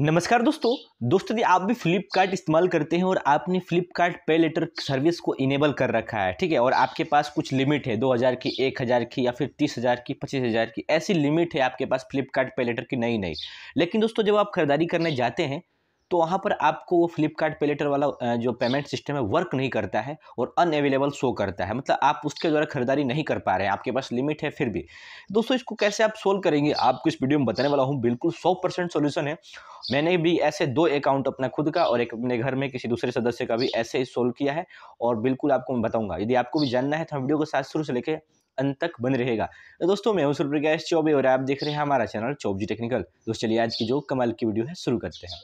नमस्कार दोस्तों दोस्तों यदि आप भी फ्लिपकार्ट इस्तेमाल करते हैं और आपने फ्लिपकार्ट पे लेटर सर्विस को इनेबल कर रखा है ठीक है और आपके पास कुछ लिमिट है दो हज़ार की एक हज़ार की या फिर तीस हज़ार की पच्चीस हज़ार की ऐसी लिमिट है आपके पास फ्लिपकार्ट पे लेटर की नई नई लेकिन दोस्तों जब आप खरीदारी करने जाते हैं तो वहाँ पर आपको वो फ्लिपकार्ट पेलेटर वाला जो पेमेंट सिस्टम है वर्क नहीं करता है और अनअवेलेबल शो करता है मतलब आप उसके द्वारा खरीदारी नहीं कर पा रहे हैं आपके पास लिमिट है फिर भी दोस्तों इसको कैसे आप सोल्व करेंगे आपको इस वीडियो में बताने वाला हूँ बिल्कुल सौ परसेंट सोल्यूशन है मैंने भी ऐसे दो अकाउंट अपना खुद का और एक अपने घर में किसी दूसरे सदस्य का भी ऐसे ही सोल्व किया है और बिल्कुल आपको मैं बताऊँगा यदि आपको भी जानना है तो वीडियो को साथ शुरू से लेकर अंत तक बन रहेगा तो दोस्तों मैं हूँ सुरप्रकाश चौबे और आप देख रहे हैं हमारा चैनल चौबजी टेक्निकल दोस्तों चलिए आज की जो कमाल की वीडियो है शुरू करते हैं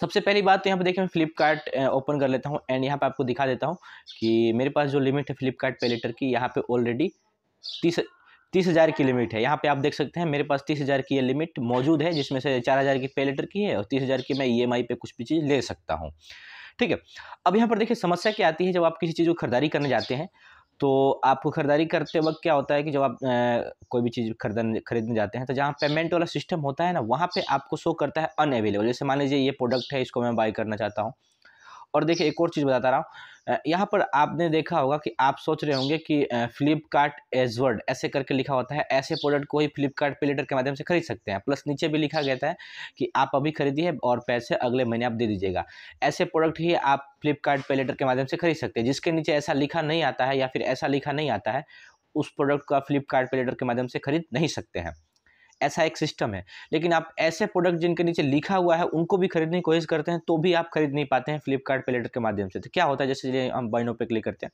सबसे पहली बात तो यहाँ पे देखिए मैं फ्लिपकार्ट ओपन कर लेता हूँ एंड यहाँ पे आपको दिखा देता हूँ कि मेरे पास जो लिमिट है फ्लिपकार्ट पेलेटर लीटर की यहाँ पे ऑलरेडी तीस तीस हज़ार की लिमिट है यहाँ पे आप देख सकते हैं मेरे पास तीस हज़ार की ये लिमिट मौजूद है जिसमें से चार हज़ार की पेलेटर की है और तीस हज़ार की मैं ई e पे कुछ भी चीज़ ले सकता हूँ ठीक है अब यहाँ पर देखिए समस्या क्या आती है जब आप किसी चीज़ को खरीदारी करने जाते हैं तो आपको ख़रीदारी करते वक्त क्या होता है कि जब आप आ, कोई भी चीज़ खरीदने खरीदने जाते हैं तो जहाँ पेमेंट वाला सिस्टम होता है ना वहाँ पे आपको शो करता है अनअवेलेबल जैसे मान लीजिए ये प्रोडक्ट है इसको मैं बाई करना चाहता हूँ और देखिए एक और चीज़ बताता रहा हूँ यहाँ पर आपने देखा होगा कि आप सोच रहे होंगे कि फ्लिपकार्ट एजवर्ड ऐसे करके लिखा होता है ऐसे प्रोडक्ट को ही फ्लिपकार्ट पे लेटर के माध्यम से खरीद सकते हैं प्लस नीचे भी लिखा गया है कि आप अभी खरीदिए और पैसे अगले महीने आप दे दीजिएगा ऐसे प्रोडक्ट ही आप फ्लिपकार्ट पे लेटर के माध्यम से खरीद सकते हैं जिसके नीचे ऐसा लिखा नहीं आता है या फिर ऐसा लिखा नहीं आता है उस प्रोडक्ट को आप फ्लिपकार्ट पे लेटर के माध्यम से खरीद नहीं सकते हैं ऐसा एक सिस्टम है लेकिन आप ऐसे प्रोडक्ट जिनके नीचे लिखा हुआ है उनको भी खरीदने की कोशिश करते हैं तो भी आप खरीद नहीं पाते हैं फ्लिपकार्ट लेटर के माध्यम से तो क्या होता है जैसे हम बाइनो पे क्लिक करते हैं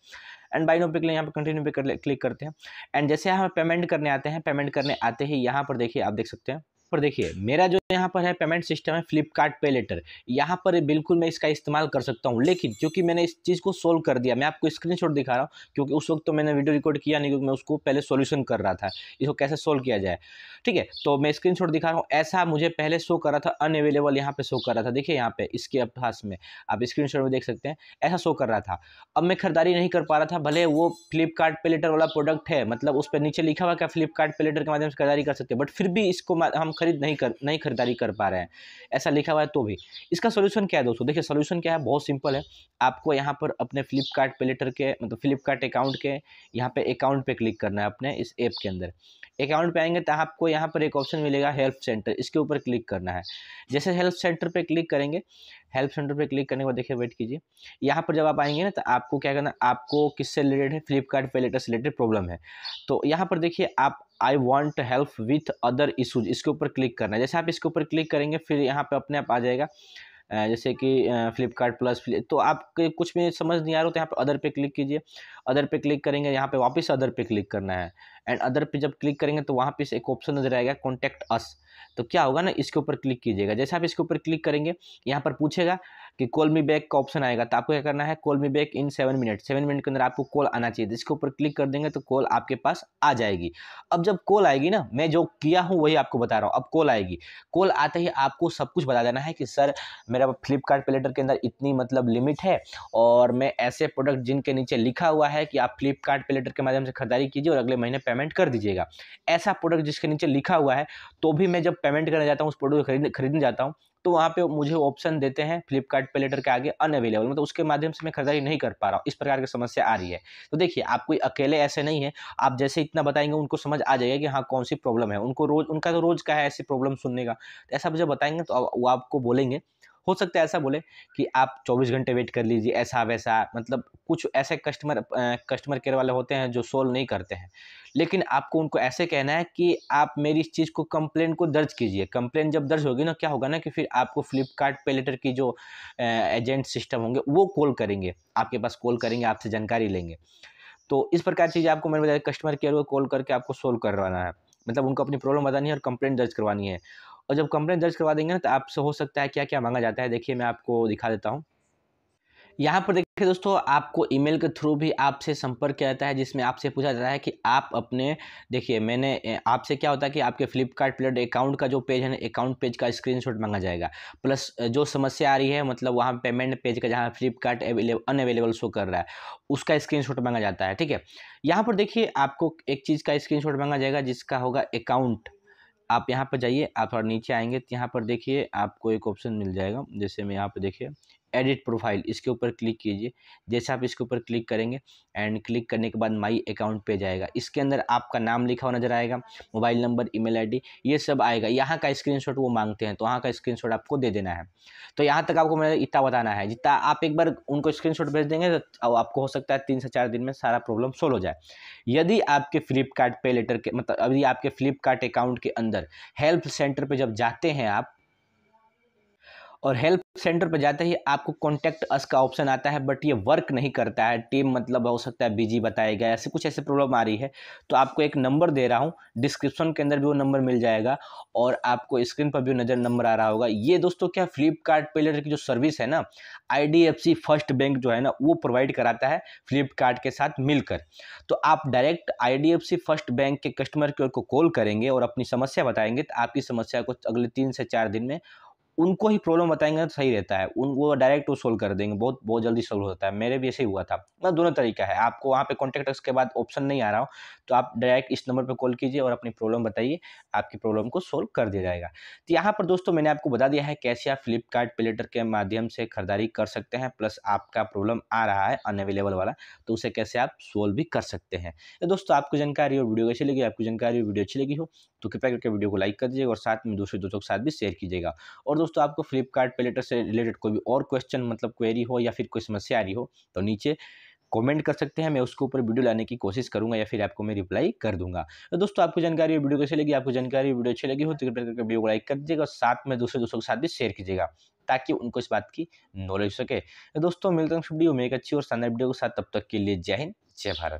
एंड बाइनो पे क्लिक यहाँ पर कंटिन्यू पे क्लिक करते हैं एंड जैसे हम पेमेंट करने आते हैं पेमेंट करने आते ही यहाँ पर देखिए आप देख सकते हैं पर देखिए मेरा जो यहाँ पर है पेमेंट सिस्टम है फ्लिपकार्ट पे लेटर यहाँ पर बिल्कुल मैं इसका इस्तेमाल कर सकता हूँ लेकिन क्योंकि मैंने इस चीज़ को सोल्व कर दिया मैं आपको स्क्रीनशॉट दिखा रहा हूँ क्योंकि उस वक्त तो मैंने वीडियो रिकॉर्ड किया नहीं क्योंकि मैं उसको पहले सोल्यूशन कर रहा था इसको कैसे सोल्व किया जाए ठीक है तो मैं स्क्रीन दिखा रहा हूँ ऐसा मुझे पहले शो कर रहा था अनअवेलेबल यहाँ पर शो कर रहा था देखिए यहाँ पर इसके अभ्यास में आप स्क्रीन में देख सकते हैं ऐसा शो कर रहा था अब मैं खरीदारी नहीं कर पा रहा था भले वो फ्लिपकार्ट पे लेटर वाला प्रोडक्ट है मतलब उस पर नीचे लिखा हुआ क्या फ्लिपकार्ट पे लेटर के माध्यम से खरीदारी कर सकते हैं बट फिर भी इसको हम खरीद नहीं कर नहीं खरीदारी जानकारी कर पा रहे हैं ऐसा लिखा हुआ है तो भी इसका सोल्यूशन क्या है दोस्तों देखिए सोल्यूशन क्या है बहुत सिंपल है आपको यहाँ पर अपने फ्लिपकार्ट पेलेटर के मतलब फ्लिपकार्ट अकाउंट के यहाँ पर अकाउंट पर क्लिक करना है अपने इस ऐप के अंदर अकाउंट पे आएंगे तो आपको यहाँ पर एक ऑप्शन मिलेगा हेल्प सेंटर इसके ऊपर क्लिक करना है जैसे हेल्प सेंटर पे क्लिक करेंगे हेल्प सेंटर पे क्लिक करने के बाद देखिए वेट कीजिए यहाँ पर जब आप आएंगे ना तो आपको क्या करना आपको किससे रिलेटेड है फ्लिपकार्ट पे रिलेटेड प्रॉब्लम है तो यहाँ पर देखिए आप I want help with other issues इसके ऊपर क्लिक करना है जैसे आप इसके ऊपर क्लिक करेंगे फिर यहाँ पे अपने आप आ जाएगा जैसे कि फ्लिपकार्ट प्लस तो आपके कुछ भी समझ नहीं आ रहा तो यहाँ पे अदर पे क्लिक कीजिए अदर पे क्लिक करेंगे यहाँ पे वापस अदर पे क्लिक करना है एंड अदर पे जब क्लिक करेंगे तो वहाँ पे एक ऑप्शन नजर आएगा कॉन्टैक्ट अस तो क्या होगा ना इसके ऊपर क्लिक कीजिएगा जैसे आप इसके ऊपर क्लिक करेंगे यहाँ पर पूछेगा कि कॉल मी बैक का ऑप्शन आएगा तो आपको क्या करना है call me back in seven minute seven minute के अंदर आपको कॉल आना चाहिए तो इसके ऊपर क्लिक कर देंगे तो कॉल आपके पास आ जाएगी अब जब कॉल आएगी ना मैं जो किया हूँ वही आपको बता रहा हूँ अब कॉल आएगी कॉल आते ही आपको सब कुछ बता देना है कि सर मेरा फ्लिपकार्ट प्लेटर के अंदर इतनी मतलब लिमिट है और मैं ऐसे प्रोडक्ट जिनके नीचे लिखा हुआ है कि आप फ्लिपकार्ट प्लेटर के माध्यम से खरीदारी कीजिए और अगले महीने पेमेंट कर दीजिएगा ऐसा प्रोडक्ट जिसके नीचे लिखा हुआ है तो भी मैं जब पेमेंट करने जाता हूँ उस प्रोडक्ट खरीद खरीदने जाता हूँ तो वहाँ पे मुझे ऑप्शन देते हैं फ्लिपकार्ट पे लेटर के आगे अनअवेलेबल मतलब उसके माध्यम से मैं खरीदारी नहीं कर पा रहा हूँ इस प्रकार की समस्या आ रही है तो देखिए आप कोई अकेले ऐसे नहीं है आप जैसे इतना बताएंगे उनको समझ आ जाएगा कि हाँ कौन सी प्रॉब्लम है उनको रोज उनका तो रोज़ का है ऐसी प्रॉब्लम सुनने का तो ऐसा मुझे बताएंगे तो वो आपको बोलेंगे हो सकता है ऐसा बोले कि आप 24 घंटे वेट कर लीजिए ऐसा वैसा मतलब कुछ ऐसे कस्टमर कस्टमर केयर वाले होते हैं जो सोल्व नहीं करते हैं लेकिन आपको उनको ऐसे कहना है कि आप मेरी इस चीज़ को कंप्लेन को दर्ज कीजिए कंप्लेन जब दर्ज होगी ना क्या होगा ना कि फिर आपको फ्लिपकार्ट पे लेटर की जो एजेंट सिस्टम होंगे वो कॉल करेंगे आपके पास कॉल करेंगे आपसे जानकारी लेंगे तो इस प्रकार चीज़ें आपको मैंने बताया कस्टमर केयर को कॉल करके आपको सोल्व करवाना है मतलब उनको अपनी प्रॉब्लम बतानी है और कंप्लेंट दर्ज करवानी है और जब कंप्लेंट दर्ज करवा देंगे ना तो आपसे हो सकता है क्या क्या मांगा जाता है देखिए मैं आपको दिखा देता हूँ यहाँ पर देखिए दोस्तों आपको ईमेल के थ्रू भी आपसे संपर्क किया जाता है जिसमें आपसे पूछा जाता है कि आप अपने देखिए मैंने आपसे क्या होता है कि आपके फ्लिपकार्ट प्लेट अकाउंट का जो पेज है ना अकाउंट पेज का स्क्रीनशॉट मांगा जाएगा प्लस जो समस्या आ रही है मतलब वहाँ पेमेंट पेज का जहाँ फ्लिपकार्ट अनअवेलेबल शो कर रहा है उसका स्क्रीन मांगा जाता है ठीक है यहाँ पर देखिए आपको एक चीज़ का स्क्रीन मांगा जाएगा जिसका होगा अकाउंट आप यहाँ पर जाइए आप और नीचे आएंगे तो यहाँ पर देखिए आपको एक ऑप्शन मिल जाएगा जैसे मैं यहाँ पर देखिए एडिट प्रोफाइल इसके ऊपर क्लिक कीजिए जैसे आप इसके ऊपर क्लिक करेंगे एंड क्लिक करने के बाद माई अकाउंट पे जाएगा इसके अंदर आपका नाम लिखा हुआ नजर आएगा मोबाइल नंबर ईमेल आईडी ये सब आएगा यहाँ का स्क्रीनशॉट वो मांगते हैं तो वहाँ का स्क्रीनशॉट आपको दे देना है तो यहाँ तक आपको मैंने इतना बताना है जितना आप एक बार उनको स्क्रीन भेज देंगे तो आपको हो सकता है तीन से चार दिन में सारा प्रॉब्लम सोल्व हो जाए यदि आपके फ्लिपकार्ट पे लेटर के मतलब अभी आपके फ्लिपकार्ट अकाउंट के अंदर हेल्प सेंटर पर जब जाते हैं आप और हेल्प सेंटर पर जाते ही आपको कॉन्टैक्ट अस का ऑप्शन आता है बट ये वर्क नहीं करता है टीम मतलब हो सकता है बिजी बताएगा ऐसे कुछ ऐसे प्रॉब्लम आ रही है तो आपको एक नंबर दे रहा हूँ डिस्क्रिप्शन के अंदर भी वो नंबर मिल जाएगा और आपको स्क्रीन पर भी नज़र नंबर आ रहा होगा ये दोस्तों क्या फ्लिपकार्ट पेलर की जो सर्विस है ना आई फर्स्ट बैंक जो है ना वो प्रोवाइड कराता है फ्लिपकार्ट के साथ मिलकर तो आप डायरेक्ट आई फर्स्ट बैंक के कस्टमर केयर को कॉल करेंगे और अपनी समस्या बताएंगे तो आपकी समस्या को अगले तीन से चार दिन में उनको ही प्रॉब्लम बताएंगे तो सही रहता है उनको डायरेक्ट वो सोल्व कर देंगे बहुत बहुत जल्दी सोल्व होता है मेरे भी ऐसे ही हुआ था मतलब दोनों तरीका है आपको वहाँ पे कॉन्टैक्ट के बाद ऑप्शन नहीं आ रहा हो तो आप डायरेक्ट इस नंबर पर कॉल कीजिए और अपनी प्रॉब्लम बताइए आपकी प्रॉब्लम को सोल्व कर दिया जाएगा तो यहाँ पर दोस्तों मैंने आपको बता दिया है कैसे आप फ्लिपकार्ट प्लेटर के माध्यम से खरीदारी कर सकते हैं प्लस आपका प्रॉब्लम आ रहा है अनअवेलेबल वाला तो उसे कैसे आप सोल्व भी कर सकते हैं तो दोस्तों आपको जानकारी और वीडियो कैसी लगी आपको जानकारी वीडियो अच्छी लगी हो तो कृपया करके वीडियो को लाइक कर दीजिएगा और साथ में दूसरे दोस्तों के साथ भी शेयर कीजिएगा और दोस्तों आपको फ्लिपकार्ट पे लेटर से रिलेटेड कोई भी और क्वेश्चन मतलब क्वेरी हो या फिर कोई समस्या आ रही हो तो नीचे कमेंट कर सकते हैं मैं उसके ऊपर वीडियो लाने की कोशिश करूंगा या फिर आपको मैं रिप्लाई कर दूंगा तो दोस्तों आपको जानकारी वीडियो कैसे लगी आपको जानकारी वीडियो अच्छी लगी हो तो कृपया करके वीडियो को लाइक कर दीजिएगा और साथ में दूसरे दोस्तों के साथ भी शेयर कीजिएगा ताकि उनको इस बात की नॉलेज सके तो दोस्तों मिलते हैं वीडियो में एक अच्छी और शानदार वीडियो के साथ तब तक के लिए जय हिंद जय भारत